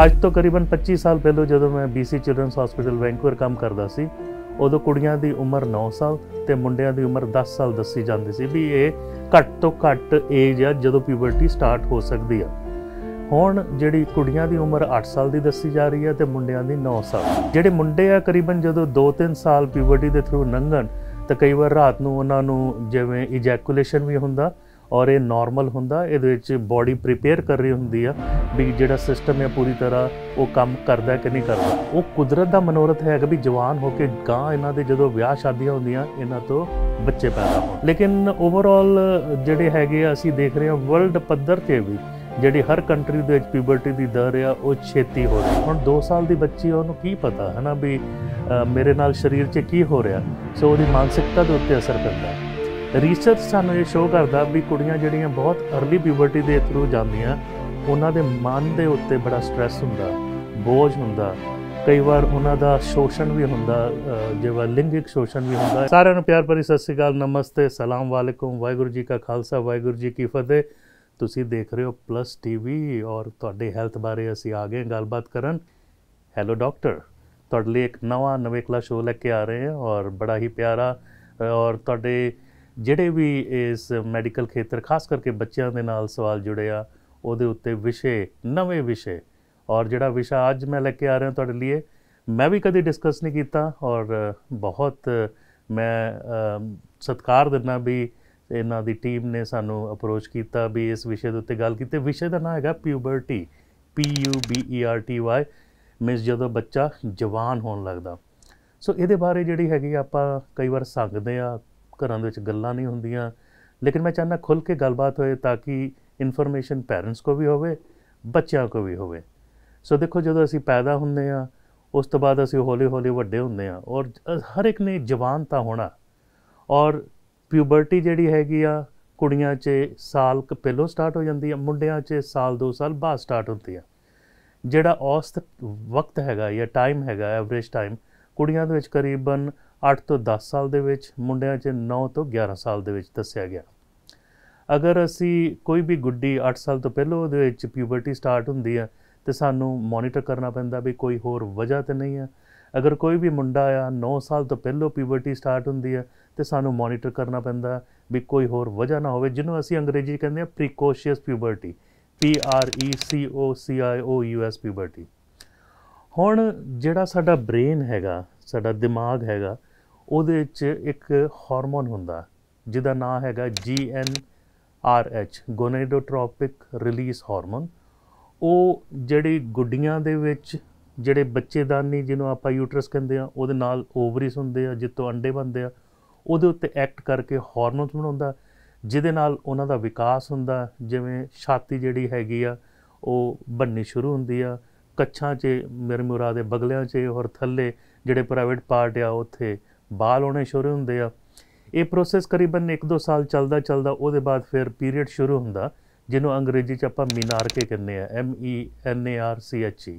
ਅੱਜ ਤੋਂ ਕਰੀਬਨ 25 ਸਾਲ ਪਹਿਲਾਂ ਜਦੋਂ ਮੈਂ BC ਚਿਲड्रनਸ ਹਸਪੀਟਲ ਵੈਂਕੂਵਰ ਕੰਮ ਕਰਦਾ ਸੀ ਉਦੋਂ ਕੁੜੀਆਂ ਦੀ ਉਮਰ 9 ਸਾਲ ਤੇ ਮੁੰਡਿਆਂ ਦੀ ਉਮਰ 10 ਸਾਲ ਦੱਸੀ ਜਾਂਦੀ ਸੀ ਵੀ ਇਹ ਘੱਟ ਤੋਂ ਘੱਟ ਏਜ ਆ ਜਦੋਂ ਪਿਊਬਰਟੀ ਸਟਾਰਟ ਹੋ ਸਕਦੀ ਆ ਹੁਣ ਜਿਹੜੀ ਕੁੜੀਆਂ ਦੀ ਉਮਰ 8 ਸਾਲ ਦੀ ਦੱਸੀ ਜਾ ਰਹੀ ਆ ਤੇ ਮੁੰਡਿਆਂ ਦੀ 9 ਸਾਲ ਜਿਹੜੇ ਮੁੰਡੇ ਆ ਕਰੀਬਨ ਜਦੋਂ 2-3 ਸਾਲ ਪਿਊਬਰਟੀ ਦੇ ਥਰੂ ਨੰਗਣ ਤਾਂ ਕਈ ਵਾਰ ਰਾਤ ਨੂੰ ਉਹਨਾਂ ਨੂੰ ਜਿਵੇਂ ਇਜੈਕੂਲੇਸ਼ਨ ਵੀ ਹੁੰਦਾ ਔਰ ਇਹ ਨਾਰਮਲ ਹੁੰਦਾ ਇਹਦੇ ਵਿੱਚ ਬਾਡੀ ਪ੍ਰੀਪੇਅਰ ਕਰ ਰਹੀ ਹੁੰਦੀ ਆ ਵੀ ਜਿਹੜਾ ਸਿਸਟਮ ਹੈ ਪੂਰੀ ਤਰ੍ਹਾਂ ਉਹ ਕੰਮ ਕਰਦਾ ਕਿ ਨਹੀਂ ਕਰਦਾ ਉਹ ਕੁਦਰਤ ਦਾ ਮਨੋਰਥ ਹੈ ਕਿ ਵੀ ਜਵਾਨ ਹੋ ਕੇ ਗਾਂ ਇਹਨਾਂ ਦੇ ਜਦੋਂ ਵਿਆਹ ਸ਼ਾਦੀਆਂ ਹੁੰਦੀਆਂ ਇਹਨਾਂ ਤੋਂ ਬੱਚੇ ਪੈਦਾ ਹੋਣ ਲੇਕਿਨ ਓਵਰਆਲ ਜਿਹੜੇ ਹੈਗੇ ਅਸੀਂ ਦੇਖ ਰਹੇ ਹਾਂ ਵਰਲਡ ਪੱਧਰ ਤੇ ਵੀ ਜਿਹੜੀ ਹਰ ਕੰਟਰੀ ਦੇ ਵਿੱਚ ਪਿਬਰਟੀ ਦੀ ਦਰ ਆ ਉਹ ਛੇਤੀ ਹੋ ਰਹੀ ਹੁਣ 2 ਸਾਲ ਦੀ ਬੱਚੀ ਉਹਨੂੰ ਕੀ ਪਤਾ ਹੈ ਨਾ ਵੀ ਮੇਰੇ ਨਾਲ ਸਰੀਰ 'ਚ ਕੀ ਹੋ ਰਿਹਾ ਸੋ ਉਹਦੀ ਮਾਨਸਿਕਤਾ ਦੇ ਉੱਤੇ ਅਸਰ ਪੈਂਦਾ ਰਿਸਰਚ ਸਾਨੂੰ ਇਹ ਸ਼ੋਅ ਕਰਦਾ ਵੀ ਕੁੜੀਆਂ ਜਿਹੜੀਆਂ ਬਹੁਤ अर्ਲੀ ਪਿਊਬਰਟੀ ਦੇ ਥਰੂ ਜਾਂਦੀਆਂ ਉਹਨਾਂ ਦੇ ਮਨ ਦੇ ਉੱਤੇ ਬੜਾ ਸਟ्रेस ਹੁੰਦਾ ਬੋਝ ਹੁੰਦਾ ਕਈ ਵਾਰ ਉਹਨਾਂ ਦਾ ਸ਼ੋਸ਼ਣ ਵੀ ਹੁੰਦਾ ਜਿਵੇਂ ਲਿੰਗਿਕ ਸ਼ੋਸ਼ਣ ਵੀ ਹੁੰਦਾ ਸਾਰਿਆਂ ਨੂੰ ਪਿਆਰ ਭਰੀ ਸਤਿ ਸ੍ਰੀ ਅਕਾਲ ਨਮਸਤੇ ਸਲਾਮ ਵਾਲੇਕੁਮ ਵਾਹਿਗੁਰੂ ਜੀ ਕਾ ਖਾਲਸਾ ਵਾਹਿਗੁਰੂ ਜੀ ਕੀ ਫਤਿਹ ਤੁਸੀਂ ਦੇਖ ਰਹੇ ਹੋ ਪਲੱਸ ਟੀਵੀ ਔਰ ਤੁਹਾਡੇ ਹੈਲਥ ਬਾਰੇ ਅਸੀਂ ਆ ਗਏ ਗੱਲਬਾਤ ਕਰਨ ਹੈਲੋ ਡਾਕਟਰ ਤੁਹਾਡੇ ਲਈ ਇੱਕ ਨਵਾਂ ਨਵੇਕਲਾ ਸ਼ੋਅ ਲੈ ਕੇ ਆ ਰਹੇ ਹਾਂ ਔਰ ਬੜਾ ਹੀ ਪਿਆਰਾ ਔਰ ਤੁਹਾਡੇ ਜਿਹੜੇ ਵੀ ਇਸ ਮੈਡੀਕਲ ਖੇਤਰ ਖਾਸ ਕਰਕੇ ਬੱਚਿਆਂ ਦੇ ਨਾਲ ਸਵਾਲ ਜੁੜੇ ਆ ਉਹਦੇ ਉੱਤੇ ਵਿਸ਼ੇ ਨਵੇਂ ਵਿਸ਼ੇ ਔਰ ਜਿਹੜਾ ਵਿਸ਼ਾ ਅੱਜ ਮੈਂ ਲੈ ਕੇ ਆ ਰਿਹਾ ਤੁਹਾਡੇ ਲਈ ਮੈਂ ਵੀ ਕਦੀ ਡਿਸਕਸ ਨਹੀਂ ਕੀਤਾ ਔਰ ਬਹੁਤ ਮੈਂ ਸਤਕਾਰ ਦਿੰਦਾ ਵੀ ਇਹਨਾਂ ਦੀ ਟੀਮ ਨੇ ਸਾਨੂੰ ਅਪਰੋਚ ਕੀਤਾ ਵੀ ਇਸ ਵਿਸ਼ੇ ਦੇ ਉੱਤੇ ਗੱਲ ਕੀਤੀ ਵਿਸ਼ੇ ਦਾ ਨਾਮ ਹੈਗਾ puberty P U B E R T Y means ਜਦੋਂ ਬੱਚਾ ਜਵਾਨ ਹੋਣ ਲੱਗਦਾ ਸੋ ਇਹਦੇ ਬਾਰੇ ਜਿਹੜੀ ਹੈਗੀ ਆਪਾਂ ਕਈ ਵਾਰ ਸੰਗਦੇ ਆ ਘਰਾਂ ਦੇ ਵਿੱਚ ਗੱਲਾਂ ਨਹੀਂ ਹੁੰਦੀਆਂ ਲੇਕਿਨ ਮੈਂ ਚਾਹਨਾ ਖੁੱਲ ਕੇ ਗੱਲਬਾਤ ਹੋਏ ਤਾਂ ਕਿ ਇਨਫੋਰਮੇਸ਼ਨ ਪੈਰੈਂਟਸ ਕੋ ਵੀ ਹੋਵੇ ਬੱਚਿਆਂ ਕੋ ਵੀ ਹੋਵੇ ਸੋ ਦੇਖੋ ਜਦੋਂ ਅਸੀਂ ਪੈਦਾ ਹੁੰਦੇ ਆ ਉਸ ਤੋਂ ਬਾਅਦ ਅਸੀਂ ਹੌਲੀ-ਹੌਲੀ ਵੱਡੇ ਹੁੰਦੇ ਆ ਔਰ ਹਰ ਇੱਕ ਨੇ ਜਵਾਨ ਤਾਂ ਹੋਣਾ ਔਰ ਪਿਊਬਰਟੀ ਜਿਹੜੀ ਹੈਗੀ ਆ ਕੁੜੀਆਂ 'ਚ ਸਾਲ ਕ ਪਹਿਲੋਂ ਸਟਾਰਟ ਹੋ ਜਾਂਦੀ ਆ ਮੁੰਡਿਆਂ 'ਚ ਸਾਲ 2 ਸਾਲ ਬਾਅਦ ਸਟਾਰਟ ਹੁੰਦੀ ਆ ਜਿਹੜਾ ਔਸਤ ਵਕਤ ਹੈਗਾ ਜਾਂ ਟਾਈਮ ਹੈਗਾ ਐਵਰੇਜ ਟਾਈਮ ਕੁੜੀਆਂ ਦੇ ਵਿੱਚ ਕਰੀਬਨ 8 ਤੋਂ 10 ਸਾਲ ਦੇ ਵਿੱਚ ਮੁੰਡਿਆਂ 'ਚ 9 ਤੋਂ 11 ਸਾਲ ਦੇ ਵਿੱਚ ਦੱਸਿਆ ਗਿਆ ਅਗਰ ਅਸੀਂ ਕੋਈ ਵੀ ਗੁੱਡੀ 8 ਸਾਲ ਤੋਂ ਪਹਿਲਾਂ ਉਹਦੇ ਵਿੱਚ ਪਿਊਬਰਟੀ ਸਟਾਰਟ ਹੁੰਦੀ ਹੈ ਤੇ ਸਾਨੂੰ ਮੋਨੀਟਰ ਕਰਨਾ ਪੈਂਦਾ ਵੀ ਕੋਈ ਹੋਰ ਵਜ੍ਹਾ ਤੇ ਨਹੀਂ ਹੈ ਅਗਰ ਕੋਈ ਵੀ ਮੁੰਡਾ ਆ 9 ਸਾਲ ਤੋਂ ਪਹਿਲਾਂ ਪਿਊਬਰਟੀ ਸਟਾਰਟ ਹੁੰਦੀ ਹੈ ਤੇ ਸਾਨੂੰ ਮੋਨੀਟਰ ਕਰਨਾ ਪੈਂਦਾ ਵੀ ਕੋਈ ਹੋਰ ਵਜ੍ਹਾ ਨਾ ਹੋਵੇ ਜਿਹਨੂੰ ਅਸੀਂ ਅੰਗਰੇਜ਼ੀ ਕਹਿੰਦੇ ਆ precocious puberty P R E C O C I O U S puberty ਹੁਣ ਜਿਹੜਾ ਸਾਡਾ ਬ੍ਰੇਨ ਹੈਗਾ ਸਾਡਾ ਦਿਮਾਗ ਹੈਗਾ ਉਹਦੇ ਵਿੱਚ ਇੱਕ ਹਾਰਮੋਨ ਹੁੰਦਾ ਜਿਹਦਾ ਨਾਮ ਹੈਗਾ G N R H gonadotropic release hormone ਉਹ ਜਿਹੜੀ ਗੁੱਡੀਆਂ ਦੇ ਵਿੱਚ ਜਿਹੜੇ ਬੱਚੇਦਾਨੀ ਜਿਹਨੂੰ ਆਪਾਂ ਯੂਟਰਸ ਕਹਿੰਦੇ ਆ ਉਹਦੇ ਨਾਲ ਓਵਰੀਸ ਹੁੰਦੇ ਆ ਜਿੱਤੋਂ ਅੰਡੇ ਬਣਦੇ ਆ ਉਹਦੇ ਉੱਤੇ ਐਕਟ ਕਰਕੇ ਹਾਰਮੋਨਸ ਬਣਾਉਂਦਾ ਜਿਹਦੇ ਨਾਲ ਉਹਨਾਂ ਦਾ ਵਿਕਾਸ ਹੁੰਦਾ ਜਿਵੇਂ ਛਾਤੀ ਜਿਹੜੀ ਹੈਗੀ ਆ ਉਹ ਬੰਨੀ ਸ਼ੁਰੂ ਹੁੰਦੀ ਆ ਕੱਛਾਂ 'ਚ ਮਿਰਮੁਰਾ ਦੇ ਬਗਲਿਆਂ 'ਚ ਔਰ ਥੱਲੇ ਜਿਹੜੇ ਪ੍ਰਾਈਵੇਟ ਪਾਰਟ ਆ ਉੱਥੇ ਬਾਲ ਹੋਣੇ ਸ਼ੁਰੂ ਹੁੰਦੇ ਆ ਇਹ ਪ੍ਰੋਸੈਸ ਕਰੀਬਨ 1-2 ਸਾਲ ਚੱਲਦਾ ਚੱਲਦਾ ਉਹਦੇ ਬਾਅਦ ਫਿਰ ਪੀਰੀਅਡ ਸ਼ੁਰੂ ਹੁੰਦਾ ਜਿਹਨੂੰ ਅੰਗਰੇਜ਼ੀ 'ਚ ਆਪਾਂ ਮੀਨਾਰਕੇ ਕਹਿੰਦੇ ਆ M E N A R C H E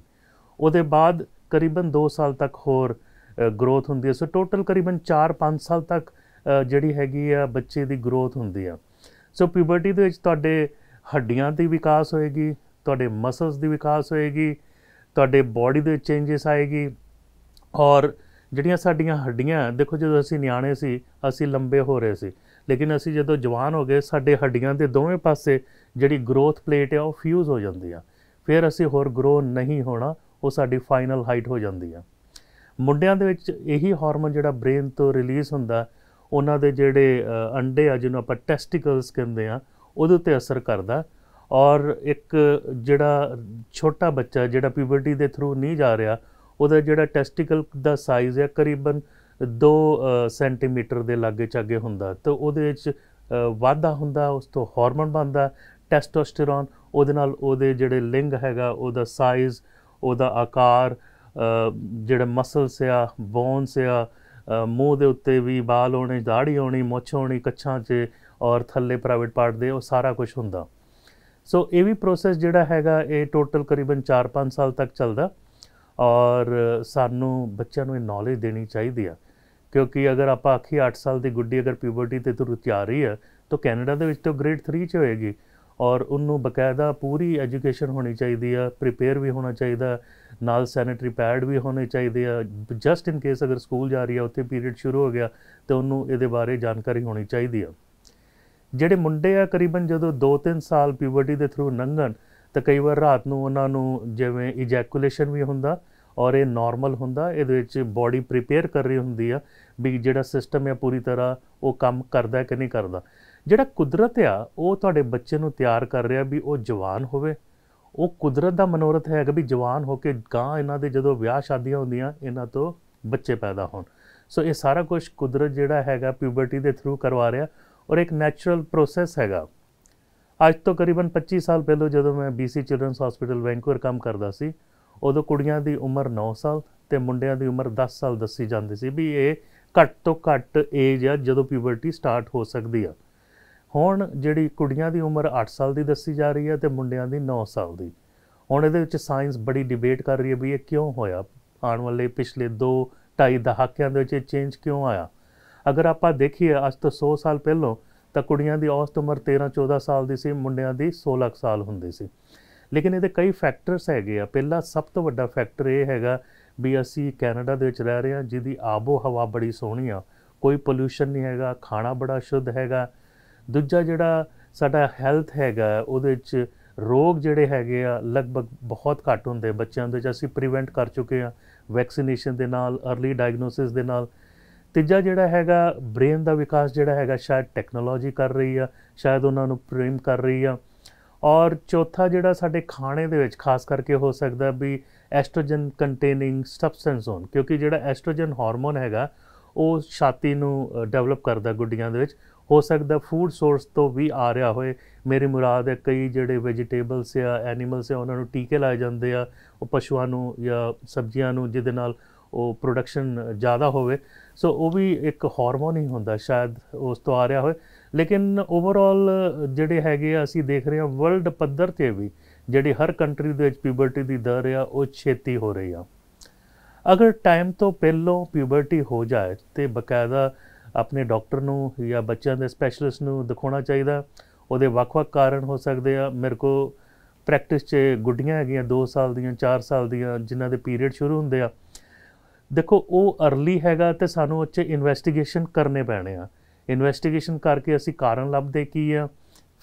ਉਹਦੇ ਬਾਅਦ ਕਰੀਬਨ 2 ਸਾਲ ਤੱਕ ਹੋਰ ਗਰੋਥ ਹੁੰਦੀ ਹੈ ਸੋ ਟੋਟਲ ਕਰੀਬਨ 4-5 ਸਾਲ ਤੱਕ ਜਿਹੜੀ ਹੈਗੀ ਆ ਬੱਚੇ ਦੀ ਗਰੋਥ ਹੁੰਦੀ ਆ ਸੋ ਪਿਊਬਰਟੀ ਦੇ ਵਿੱਚ ਤੁਹਾਡੇ ਹੱਡੀਆਂ ਦੀ ਵਿਕਾਸ ਹੋਏਗੀ ਤੁਹਾਡੇ ਮਸਲਸ ਦੀ ਵਿਕਾਸ ਹੋਏਗੀ ਤੁਹਾਡੇ ਬਾਡੀ ਦੇ ਚੇਂਜਸ ਆਏਗੀ ਔਰ ਜਿਹੜੀਆਂ ਸਾਡੀਆਂ ਹੱਡੀਆਂ ਦੇਖੋ ਜਦੋਂ ਅਸੀਂ ਨਿਆਣੇ ਸੀ ਅਸੀਂ ਲੰਬੇ ਹੋ ਰਹੇ ਸੀ ਲੇਕਿਨ ਅਸੀਂ ਜਦੋਂ ਜਵਾਨ ਹੋ ਗਏ ਸਾਡੇ ਹੱਡੀਆਂ ਦੇ ਦੋਵੇਂ ਪਾਸੇ ਜਿਹੜੀ ਗਰੋਥ ਪਲੇਟ ਹੈ ਉਹ ਫਿਊਜ਼ ਹੋ ਜਾਂਦੀ ਆ ਫਿਰ ਅਸੀਂ ਹੋਰ ਗਰੋ ਨਹੀਂ ਹੋਣਾ ਉਹ ਸਾਡੀ ਫਾਈਨਲ ਹਾਈਟ ਹੋ ਜਾਂਦੀ ਆ ਮੁੰਡਿਆਂ ਦੇ ਵਿੱਚ ਇਹੀ ਹਾਰਮੋਨ ਜਿਹੜਾ ਬ੍ਰੇਨ ਤੋਂ ਰਿਲੀਜ਼ ਹੁੰਦਾ ਉਹਨਾਂ ਦੇ ਜਿਹੜੇ ਅੰਡੇ ਆ ਜਿਹਨੂੰ ਆਪਾਂ ਟੈਸਟਿਕਲਸ ਕਹਿੰਦੇ ਆ ਉਹਦੇ ਉੱਤੇ ਅਸਰ ਕਰਦਾ ਔਰ ਇੱਕ ਜਿਹੜਾ ਛੋਟਾ ਬੱਚਾ ਜਿਹੜਾ ਪਿਊਬਰਟੀ ਦੇ ਥਰੂ ਨਹੀਂ ਜਾ ਰਿਹਾ ਉਹਦਾ ਜਿਹੜਾ ਟੈਸਟੀਕਲ ਦਾ ਸਾਈਜ਼ ਹੈ ਕਰੀਬਨ 2 ਸੈਂਟੀਮੀਟਰ ਦੇ ਲਾਗੇ ਚਾਗੇ ਹੁੰਦਾ ਤੇ ਉਹਦੇ ਵਿੱਚ ਵਾਧਾ ਹੁੰਦਾ ਉਸ ਤੋਂ ਹਾਰਮੋਨ ਬਣਦਾ ਟੈਸਟੋਸਟੇਰੋਨ ਉਹਦੇ ਨਾਲ ਉਹਦੇ ਜਿਹੜੇ ਲਿੰਗ ਹੈਗਾ ਉਹਦਾ ਸਾਈਜ਼ ਉਹਦਾ ਆਕਾਰ ਜਿਹੜੇ ਮਸਲਸ ਆ ਬੋਨਸ ਆ ਮੂੰਹ ਦੇ ਉੱਤੇ ਵੀ ਵਾਲ ਹੋਣੇ ਦਾੜੀ ਹੋਣੀ ਮੁੱਛ ਹੋਣੀ ਕੱਛਾਂ 'ਚ ਔਰ ਥੱਲੇ ਪ੍ਰਾਈਵੇਟ ਪਾਰਟ ਦੇ ਉਹ ਸਾਰਾ ਕੁਝ ਹੁੰਦਾ ਸੋ ਇਹ ਵੀ ਪ੍ਰੋਸੈਸ ਜਿਹੜਾ ਹੈਗਾ ਇਹ ਟੋਟਲ ਕਰੀਬਨ 4-5 ਸਾਲ ਤੱਕ ਚੱਲਦਾ ਔਰ ਸਾਨੂੰ ਬੱਚਿਆਂ ਨੂੰ ਇਹ ਨੌਲੇਜ ਦੇਣੀ ਚਾਹੀਦੀ ਆ ਕਿਉਂਕਿ ਅਗਰ ਆਪਾਂ ਆਖੀ 8 ਸਾਲ ਦੀ ਗੁੱਡੀ ਅਗਰ ਪਿਊਬਰਟੀ ਤੇ ਤੁਰ ਆ ਰਹੀ ਹੈ ਤਾਂ ਕੈਨੇਡਾ ਦੇ ਵਿੱਚ ਤਾਂ ਗ੍ਰੇਡ 3 ਚ ਹੋਏਗੀ ਔਰ ਉਹਨੂੰ ਬਕਾਇਦਾ ਪੂਰੀ ਐਜੂਕੇਸ਼ਨ ਹੋਣੀ ਚਾਹੀਦੀ ਆ ਪ੍ਰੀਪੇਅਰ ਵੀ ਹੋਣਾ ਚਾਹੀਦਾ ਨਾਲ ਸੈਨੀਟਰੀ ਪੈਡ ਵੀ ਹੋਣੇ ਚਾਹੀਦੇ ਆ ਜਸਟ ਇਨ ਕੇਸ ਅਗਰ ਸਕੂਲ ਜਾ ਰਹੀ ਆ ਉੱਥੇ ਪੀਰੀਅਡ ਸ਼ੁਰੂ ਹੋ ਗਿਆ ਤਾਂ ਉਹਨੂੰ ਇਹਦੇ ਬਾਰੇ ਜਾਣਕਾਰੀ ਹੋਣੀ ਚਾਹੀਦੀ ਆ ਜਿਹੜੇ ਮੁੰਡੇ ਆ ਕਰੀਬਨ ਜਦੋਂ 2-3 ਸਾਲ ਪਿਊਬਰਟੀ ਦੇ ਥਰੂ ਨੰਗਣ ਤਾਂ ਕਈ ਵਾਰ ਰਾਤ ਨੂੰ ਉਹਨਾਂ ਨੂੰ ਜਿਵੇਂ ਇਜੈਕੂਲੇਸ਼ਨ ਵੀ ਹੁੰਦਾ ਔਰ ਇਹ ਨਾਰਮਲ ਹੁੰਦਾ ਇਹਦੇ ਵਿੱਚ ਬਾਡੀ ਪ੍ਰੀਪੇਅਰ ਕਰ ਰਹੀ ਹੁੰਦੀ ਆ ਵੀ ਜਿਹੜਾ ਸਿਸਟਮ ਹੈ ਪੂਰੀ ਤਰ੍ਹਾਂ ਉਹ ਕੰਮ ਕਰਦਾ ਕਿ ਨਹੀਂ ਕਰਦਾ ਜਿਹੜਾ ਕੁਦਰਤ ਆ ਉਹ ਤੁਹਾਡੇ ਬੱਚੇ ਨੂੰ ਤਿਆਰ ਕਰ ਰਿਹਾ ਵੀ ਉਹ ਜਵਾਨ ਹੋਵੇ ਉਹ ਕੁਦਰਤ ਦਾ ਮਨੋਰਥ ਹੈ ਕਿ ਵੀ ਜਵਾਨ ਹੋ ਕੇ ਗਾਂ ਇਹਨਾਂ ਦੇ ਜਦੋਂ ਵਿਆਹ ਸ਼ਾਦੀਆਂ ਹੁੰਦੀਆਂ ਇਹਨਾਂ ਤੋਂ ਬੱਚੇ ਪੈਦਾ ਹੋਣ ਸੋ ਇਹ ਸਾਰਾ ਕੁਝ ਕੁਦਰਤ ਜਿਹੜਾ ਹੈਗਾ ਪਿਊਬਰਟੀ ਦੇ ਥਰੂ ਕਰਵਾ ਰਿਹਾ ਔਰ ਇੱਕ ਨੈਚੁਰਲ ਪ੍ਰੋਸੈਸ ਹੈਗਾ ਅੱਜ ਤੋਂ ਕਰੀਬਨ 25 ਸਾਲ ਪਹਿਲਾਂ ਜਦੋਂ ਮੈਂ BC ਚਿਲड्रनਸ ਹਸਪੀਟਲ ਵੈਂਕੂਵਰ ਕੰਮ ਕਰਦਾ ਸੀ ਉਦੋਂ ਕੁੜੀਆਂ ਦੀ ਉਮਰ 9 ਸਾਲ ਤੇ ਮੁੰਡਿਆਂ ਦੀ ਉਮਰ 10 ਸਾਲ ਦੱਸੀ ਜਾਂਦੀ ਸੀ ਵੀ ਇਹ ਘੱਟ ਤੋਂ ਘੱਟ ਏਜ ਆ ਜਦੋਂ ਪਿਊਬਰਟੀ ਸਟਾਰਟ ਹੋ ਸਕਦੀ ਆ ਹੁਣ ਜਿਹੜੀ ਕੁੜੀਆਂ ਦੀ ਉਮਰ 8 ਸਾਲ ਦੀ ਦੱਸੀ ਜਾ ਰਹੀ ਹੈ ਤੇ ਮੁੰਡਿਆਂ ਦੀ 9 ਸਾਲ ਦੀ ਹੁਣ ਇਹਦੇ ਵਿੱਚ ਸਾਇੰਸ ਬੜੀ ਡਿਬੇਟ ਕਰ ਰਹੀ ਹੈ ਵੀ ਇਹ ਕਿਉਂ ਹੋਇਆ ਆਉਣ ਵਾਲੇ ਪਿਛਲੇ 2 2.5 ਦਹਾਕਿਆਂ ਦੇ ਵਿੱਚ ਚੇਂਜ ਕਿਉਂ ਆਇਆ ਅਗਰ ਆਪਾਂ ਦੇਖੀਏ ਅੱਜ ਤੋਂ 100 ਸਾਲ ਪਹਿਲਾਂ ਤਾਂ ਕੁੜੀਆਂ ਦੀ ਔਸਤ ਉਮਰ 13-14 ਸਾਲ ਦੀ ਸੀ ਮੁੰਡਿਆਂ ਦੀ 16 ਸਾਲ ਹੁੰਦੀ ਸੀ ਲੇਕਿਨ ਇਹਦੇ ਕਈ ਫੈਕਟਰਸ ਹੈਗੇ ਆ ਪਹਿਲਾ ਸਭ ਤੋਂ ਵੱਡਾ ਫੈਕਟਰ ਇਹ ਹੈਗਾ ਵੀ ਅਸੀਂ ਕੈਨੇਡਾ ਦੇ ਵਿੱਚ ਰਹਿ ਰਹੇ ਹਾਂ ਜਿਹਦੀ ਆਬੋ ਹਵਾ ਬੜੀ ਸੋਹਣੀ ਆ ਕੋਈ ਪੋਲੂਸ਼ਨ ਨਹੀਂ ਹੈਗਾ ਖਾਣਾ ਬੜਾ ਸ਼ੁੱਧ ਹੈਗਾ ਦੂਜਾ ਜਿਹੜਾ ਸਾਡਾ ਹੈਲਥ ਹੈਗਾ ਉਹਦੇ ਵਿੱਚ ਰੋਗ ਜਿਹੜੇ ਹੈਗੇ ਆ ਲਗਭਗ ਬਹੁਤ ਘੱਟ ਹੁੰਦੇ ਬੱਚਿਆਂ ਦੇ ਵਿੱਚ ਅਸੀਂ ਪ੍ਰੀਵੈਂਟ ਕਰ ਚੁੱਕੇ ਆ ਵੈਕਸੀਨੇਸ਼ਨ ਦੇ ਨਾਲ अर्ਲੀ ਡਾਇਗਨੋਸਿਸ ਦੇ ਨਾਲ ਤੀਜਾ ਜਿਹੜਾ ਹੈਗਾ ਬ੍ਰੇਨ ਦਾ ਵਿਕਾਸ ਜਿਹੜਾ ਹੈਗਾ ਸ਼ਾਇਦ ਟੈਕਨੋਲੋਜੀ ਕਰ ਰਹੀ ਆ ਸ਼ਾਇਦ ਉਹਨਾਂ ਨੂੰ ਪ੍ਰੇਮ ਕਰ ਰਹੀ ਆ ਔਰ ਚੌਥਾ ਜਿਹੜਾ ਸਾਡੇ ਖਾਣੇ ਦੇ ਵਿੱਚ ਖਾਸ ਕਰਕੇ ਹੋ ਸਕਦਾ ਵੀ ਐਸਟ੍ਰੋਜਨ ਕੰਟੇਨਿੰਗ ਸਬਸਟੈਂਸ ਹੋਣ ਕਿਉਂਕਿ ਜਿਹੜਾ ਐਸਟ੍ਰੋਜਨ ਹਾਰਮੋਨ ਹੈਗਾ ਉਹ ਛਾਤੀ ਨੂੰ ਡਿਵੈਲਪ ਕਰਦਾ ਗੁੱਡੀਆਂ ਦੇ ਵਿੱਚ ਹੋ ਸਕਦਾ ਫੂਡ ਸੋਰਸ ਤੋਂ ਵੀ ਆ ਰਿਹਾ ਹੋਵੇ ਮੇਰੀ ਮੁਰਾਦ ਹੈ ਕਈ ਜਿਹੜੇ ਵੈਜੀਟੇਬਲਸ ਆ ਐਨੀਮਲਸ ਆ ਉਹਨਾਂ ਨੂੰ ਟੀਕੇ ਲਾਏ ਜਾਂਦੇ ਆ ਉਹ ਪਸ਼ੂਆਂ ਨੂੰ ਜਾਂ ਸਬਜ਼ੀਆਂ ਨੂੰ ਜਿਹਦੇ ਨਾਲ ਉਹ ਪ੍ਰੋਡਕਸ਼ਨ ਜ਼ਿਆਦਾ ਹੋਵੇ ਸੋ ਉਹ ਵੀ ਇੱਕ ਹਾਰਮੋਨ ਹੀ ਹੁੰਦਾ ਸ਼ਾਇਦ ਉਸ ਤੋਂ ਆ ਰਿਹਾ ਹੋਵੇ ਲੇਕਿਨ ਓਵਰਆਲ ਜਿਹੜੇ ਹੈਗੇ ਆ ਅਸੀਂ ਦੇਖ ਰਹੇ ਹਾਂ ਵਰਲਡ ਪੱਧਰ ਤੇ ਵੀ ਜਿਹੜੀ ਹਰ ਕੰਟਰੀ ਦੇ ਵਿੱਚ ਪਿਊਬਰਟੀ ਦੀ ਦਰ ਆ ਉਹ ਛੇਤੀ ਹੋ ਰਹੀ ਆ ਅਗਰ ਟਾਈਮ ਤੋਂ ਪਹਿਲਾਂ ਪਿਊਬਰਟੀ ਹੋ ਜਾਏ ਤੇ ਬਕਾਇਦਾ ਆਪਣੇ ਡਾਕਟਰ ਨੂੰ ਜਾਂ ਬੱਚਿਆਂ ਦੇ ਸਪੈਸ਼ਲਿਸਟ ਨੂੰ ਦਿਖਾਉਣਾ ਚਾਹੀਦਾ ਉਹਦੇ ਵੱਖ-ਵੱਖ ਕਾਰਨ ਹੋ ਸਕਦੇ ਆ ਮੇਰੇ ਕੋ ਪ੍ਰੈਕਟਿਸ 'ਚ ਗੁੱਡੀਆਂ ਹੈਗੀਆਂ 2 ਸਾਲ ਦੀਆਂ 4 ਸਾਲ ਦੀਆਂ ਜਿਨ੍ਹਾਂ ਦੇ ਪੀਰੀਅਡ ਸ਼ੁਰੂ ਹੁੰਦੇ ਆ ਦੇਖੋ ਉਹ अर्ਲੀ ਹੈਗਾ ਤੇ ਸਾਨੂੰ ਉੱਚ ਇਨਵੈਸਟੀਗੇਸ਼ਨ ਕਰਨੇ ਪੈਣੇ ਆ ਇਨਵੈਸਟੀਗੇਸ਼ਨ ਕਰਕੇ ਅਸੀਂ ਕਾਰਨ ਲੱਭਦੇ ਕੀ ਆ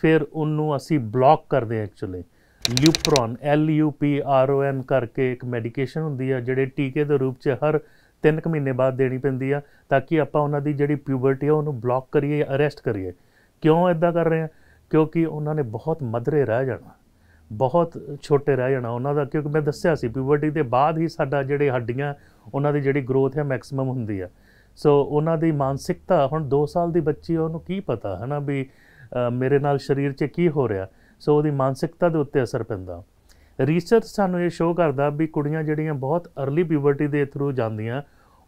ਫਿਰ ਉਹਨੂੰ ਅਸੀਂ ਬਲੌਕ ਕਰਦੇ actually Lupron L U P R O N ਕਰਕੇ ਇੱਕ ਮੈਡੀਕੇਸ਼ਨ ਹੁੰਦੀ ਆ ਜਿਹੜੇ ਟੀਕੇ ਦੇ ਰੂਪ 'ਚ ਹਰ 3 ਮਹੀਨੇ ਬਾਅਦ ਦੇਣੀ ਪੈਂਦੀ ਆ ਤਾਂ ਕਿ ਆਪਾਂ ਉਹਨਾਂ ਦੀ ਜਿਹੜੀ ਪਿਊਬਰਟੀ ਆ ਉਹਨੂੰ ਬਲੌਕ ਕਰੀਏ ਅਰੈਸਟ ਕਰੀਏ ਕਿਉਂ ਐਦਾਂ ਕਰ ਰਹੇ ਆ ਕਿਉਂਕਿ ਉਹਨਾਂ ਨੇ ਬਹੁਤ ਮਧਰੇ ਰਹਿ ਜਾਣਾ ਬਹੁਤ ਛੋਟੇ ਰਹਿ ਜਾਣਾ ਉਹਨਾਂ ਦਾ ਕਿਉਂਕਿ ਮੈਂ ਦੱਸਿਆ ਸੀ ਪਿਊਬਰਟੀ ਦੇ ਬਾਅਦ ਹੀ ਸਾਡਾ ਜਿਹੜੇ ਹੱਡੀਆਂ ਉਹਨਾਂ ਦੀ ਜਿਹੜੀ ਗਰੋਥ ਹੈ ਮੈਕਸਿਮਮ ਹੁੰਦੀ ਹੈ ਸੋ ਉਹਨਾਂ ਦੀ ਮਾਨਸਿਕਤਾ ਹੁਣ 2 ਸਾਲ ਦੀ ਬੱਚੀ ਉਹਨੂੰ ਕੀ ਪਤਾ ਹੈ ਨਾ ਵੀ ਮੇਰੇ ਨਾਲ ਸਰੀਰ 'ਚ ਕੀ ਹੋ ਰਿਹਾ ਸੋ ਉਹਦੀ ਮਾਨਸਿਕਤਾ ਦੇ ਉੱਤੇ ਅਸਰ ਪੈਂਦਾ ਰਿਸਰਚ ਸਾਨੂੰ ਇਹ ਸ਼ੋਅ ਕਰਦਾ ਵੀ ਕੁੜੀਆਂ ਜਿਹੜੀਆਂ ਬਹੁਤ अर्ਲੀ ਪਿਊਬਰਟੀ ਦੇ ਥਰੂ ਜਾਂਦੀਆਂ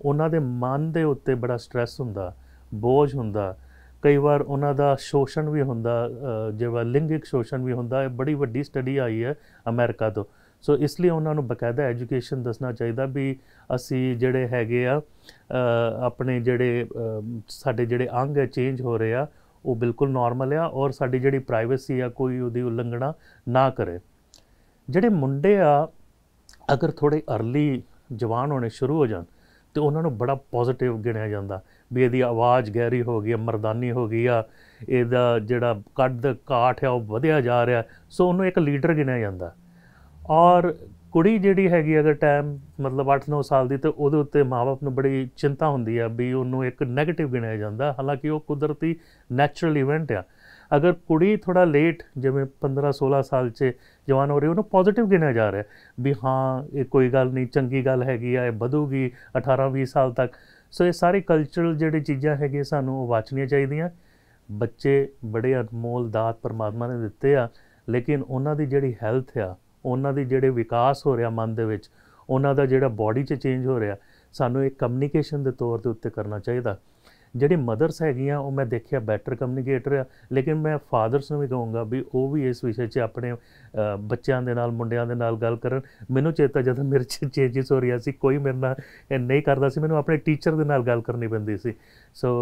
ਉਹਨਾਂ ਦੇ ਮਨ ਦੇ ਉੱਤੇ ਬੜਾ ਸਟ्रेस ਹੁੰਦਾ ਬੋਝ ਹੁੰਦਾ ਕਈ ਵਾਰ ਉਹਨਾਂ ਦਾ ਸ਼ੋਸ਼ਣ ਵੀ ਹੁੰਦਾ ਜਿਵੇਂ ਲਿੰਗਿਕ ਸ਼ੋਸ਼ਣ ਵੀ ਹੁੰਦਾ ਹੈ ਬੜੀ ਵੱਡੀ ਸਟੱਡੀ ਆਈ ਹੈ ਅਮਰੀਕਾ ਤੋਂ ਸੋ ਇਸ ਲਈ ਉਹਨਾਂ ਨੂੰ ਬਕਾਇਦਾ ਐਜੂਕੇਸ਼ਨ ਦੱਸਣਾ ਚਾਹੀਦਾ ਵੀ ਅਸੀਂ ਜਿਹੜੇ ਹੈਗੇ ਆ ਆਪਣੇ ਜਿਹੜੇ ਸਾਡੇ ਜਿਹੜੇ ਅੰਗ ਹੈ ਚੇਂਜ ਹੋ ਰਹੇ ਆ ਉਹ ਬਿਲਕੁਲ ਨਾਰਮਲ ਆ ਔਰ ਸਾਡੀ ਜਿਹੜੀ ਪ੍ਰਾਈਵੇਸੀ ਆ ਕੋਈ ਉਹਦੀ ਉਲੰਘਣਾ ਨਾ ਕਰੇ ਜਿਹੜੇ ਮੁੰਡੇ ਆ ਅਗਰ ਥੋੜੇ अर्ਲੀ ਜਵਾਨ ਹੋਣੇ ਸ਼ੁਰੂ ਹੋ ਜਾਣ ਤੇ ਉਹਨਾਂ ਨੂੰ ਬੜਾ ਪੋਜ਼ਿਟਿਵ ਗਿਣਿਆ ਜਾਂਦਾ ਵੀ ਇਹਦੀ ਆਵਾਜ਼ ਗਹਿਰੀ ਹੋ ਗਈ ਆ ਮਰਦਾਨੀ ਹੋ ਗਈ ਆ ਇਹਦਾ ਜਿਹੜਾ ਕੱਦ ਕਾਠ ਆ ਉਹ ਵਧਿਆ ਜਾ ਰਿਹਾ ਸੋ ਉਹਨੂੰ ਇੱਕ ਲੀਡਰ ਗਿਣਿਆ ਜਾਂਦਾ ਔਰ ਕੁੜੀ ਜਿਹੜੀ ਹੈਗੀ ਅਗਰ ਟਾਈਮ ਮਤਲਬ 8-9 ਸਾਲ ਦੀ ਤੇ ਉਹਦੇ ਉੱਤੇ ਮਾਪੇ ਨੂੰ ਬੜੀ ਚਿੰਤਾ ਹੁੰਦੀ ਆ ਵੀ ਉਹਨੂੰ ਇੱਕ 네ਗੇਟਿਵ ਗਿਣਿਆ ਜਾਂਦਾ ਹਾਲਾਂਕਿ ਉਹ ਕੁਦਰਤੀ ਨੈਚੁਰਲ ਇਵੈਂਟ ਆ ਅਗਰ ਕੁੜੀ ਥੋੜਾ ਲੇਟ ਜਿਵੇਂ 15 16 ਸਾਲ 'ਚ ਜਵਾਨ ਹੋ ਰਹੀ ਉਹਨੂੰ ਪੋਜ਼ਿਟਿਵ ਗਿਣਿਆ ਜਾ ਰਿਹਾ ਵੀ ਹਾਂ ਇਹ ਕੋਈ ਗੱਲ ਨਹੀਂ ਚੰਗੀ ਗੱਲ ਹੈਗੀ ਆ ਇਹ ਵਧੂਗੀ 18 20 ਸਾਲ ਤੱਕ ਸੋ ਇਹ ਸਾਰੇ ਕਲਚਰਲ ਜਿਹੜੇ ਚੀਜ਼ਾਂ ਹੈਗੇ ਸਾਨੂੰ ਉਹ ਵਾਚਣੀਆਂ ਚਾਹੀਦੀਆਂ ਬੱਚੇ ਬੜੇ ਅਨਮੋਲ ਦਾਤ ਪਰਮਾਤਮਾ ਨੇ ਦਿੱਤੇ ਆ ਲੇਕਿਨ ਉਹਨਾਂ ਦੀ ਜਿਹੜੀ ਹੈਲਥ ਆ ਉਹਨਾਂ ਦੀ ਜਿਹੜੇ ਵਿਕਾਸ ਹੋ ਰਿਹਾ ਮਨ ਦੇ ਵਿੱਚ ਉਹਨਾਂ ਦਾ ਜਿਹੜਾ ਬਾਡੀ 'ਚ ਚੇਂਜ ਹੋ ਰਿਹਾ ਸਾਨੂੰ ਇਹ ਕਮਿਊਨੀਕੇਸ਼ਨ ਦੇ ਤੌਰ ਤੇ ਉੱਤੇ ਕਰਨਾ ਚਾਹੀਦਾ ਜਿਹੜੇ ਮਦਰਸ ਹੈਗੀਆਂ ਉਹ ਮੈਂ ਦੇਖਿਆ ਬੈਟਰ ਕਮਿਊਨੀਕੇਟਰ ਆ ਲੇਕਿਨ ਮੈਂ ਫਾਦਰਸ ਨੂੰ ਵੀ ਕਹੂੰਗਾ ਵੀ ਉਹ ਵੀ ਇਸ ਵਿਸ਼ੇ 'ਚ ਆਪਣੇ ਬੱਚਿਆਂ ਦੇ ਨਾਲ ਮੁੰਡਿਆਂ ਦੇ ਨਾਲ ਗੱਲ ਕਰਨ ਮੈਨੂੰ ਚੇਤਾ ਜਦੋਂ ਮੇਰੇ 'ਚ ਚੇਂਜਸ ਹੋ ਰਿਹਾ ਸੀ ਕੋਈ ਮੇਰੇ ਨਾਲ ਨਹੀਂ ਕਰਦਾ ਸੀ ਮੈਨੂੰ ਆਪਣੇ ਟੀਚਰ ਦੇ ਨਾਲ ਗੱਲ ਕਰਨੀ ਪੈਂਦੀ ਸੀ ਸੋ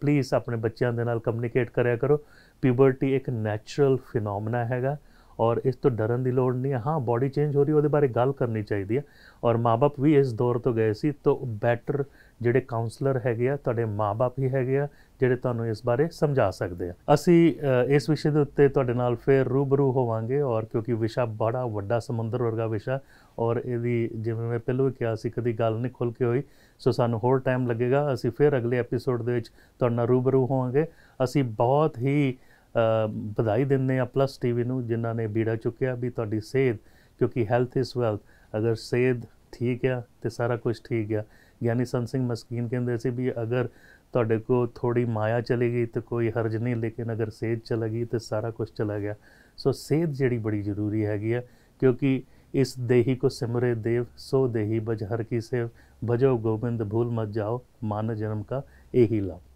ਪਲੀਜ਼ ਆਪਣੇ ਬੱਚਿਆਂ ਦੇ ਨਾਲ ਕਮਿਊਨੀਕੇਟ ਕਰਿਆ ਕਰੋ ਪਿਬਰਟੀ ਇੱਕ ਨੈਚੁਰਲ ਫੀਨੋਮਨਾ ਹੈਗਾ ਔਰ ਇਸ ਤੋਂ ਡਰਨ ਦੀ ਲੋੜ ਨਹੀਂ ਹਾਂ ਬਾਡੀ ਚੇਂਜ ਹੋ ਰਹੀ ਉਹਦੇ ਬਾਰੇ ਗੱਲ ਕਰਨੀ ਚਾਹੀਦੀ ਹੈ ਔਰ ਮਾਪੇ ਵੀ ਇਸ ਦੌਰ ਤੋਂ ਗਏ ਸੀ ਤੋਂ ਬੈਟਰ ਜਿਹੜੇ ਕਾਉਂਸਲਰ ਹੈਗੇ ਆ ਤੁਹਾਡੇ ਮਾਪੇ ਵੀ ਹੈਗੇ ਆ ਜਿਹੜੇ ਤੁਹਾਨੂੰ ਇਸ ਬਾਰੇ ਸਮਝਾ ਸਕਦੇ ਆ ਅਸੀਂ ਇਸ ਵਿਸ਼ੇ ਦੇ ਉੱਤੇ ਤੁਹਾਡੇ ਨਾਲ ਫੇਰ ਰੂਬਰੂ ਹੋਵਾਂਗੇ ਔਰ ਕਿਉਂਕਿ ਵਿਸ਼ਾ ਬੜਾ ਵੱਡਾ ਸਮੁੰਦਰ ਵਰਗਾ ਵਿਸ਼ਾ ਔਰ ਇਹਦੀ ਜਿਵੇਂ ਮੈਂ ਪਹਿਲਾਂ ਵੀ ਕਿਹਾ ਸੀ ਕਦੀ ਗੱਲ ਨਹੀਂ ਖੁੱਲ ਕੇ ਹੋਈ ਸੋ ਸਾਨੂੰ ਹੋਰ ਟਾਈਮ ਲੱਗੇਗਾ ਅਸੀਂ ਫੇਰ ਅਗਲੇ ਐਪੀਸੋਡ ਦੇ ਵਿੱਚ ਤੁਹਾਡੇ ਨਾਲ ਰੂਬਰੂ ਹੋਵਾਂਗੇ ਅਸੀਂ ਬਹੁਤ ਹੀ ਵਧਾਈ ਦਿੰਦੇ ਆ ਪਲੱਸ ਟੀਵੀ ਨੂੰ ਜਿਨ੍ਹਾਂ ਨੇ ਬੀੜਾ ਚੁੱਕਿਆ ਵੀ ਤੁਹਾਡੀ ਸਿਹਤ ਕਿਉਂਕਿ ਹੈਲਥ ਇਜ਼ ਵੈਲਥ ਅਗਰ ਸਿਹਤ ਠੀਕ ਆ ਤੇ ਸਾਰਾ ਕੁਝ ਠੀਕ ਆ ਗਿਆਨੀ ਸੰਤ ਸਿੰਘ ਮਸਕੀਨ ਕਹਿੰਦੇ ਸੀ ਵੀ ਅਗਰ ਤੁਹਾਡੇ ਕੋ ਥੋੜੀ ਮਾਇਆ ਚਲੀ ਗਈ ਤੇ ਕੋਈ ਹਰਜ ਨਹੀਂ ਲੇਕਿਨ ਅਗਰ ਸਿਹਤ ਚਲ ਗਈ ਤੇ ਸਾਰਾ ਕੁਝ ਚਲਾ ਗਿਆ ਸੋ ਸਿਹਤ ਜਿਹੜੀ ਬੜੀ ਜ਼ਰੂਰੀ ਹੈਗੀ ਆ ਕਿਉਂਕਿ ਇਸ ਦੇਹੀ ਕੋ ਸਿਮਰੇ ਦੇਵ ਸੋ ਦੇਹੀ ਬਜ ਹਰ ਕੀ ਸੇਵ ਭਜੋ ਗੋਬਿੰਦ ਭੂਲ ਮਤ ਜਾਓ ਮਾਨ ਜਨਮ ਕਾ ਇਹੀ ਲਾਭ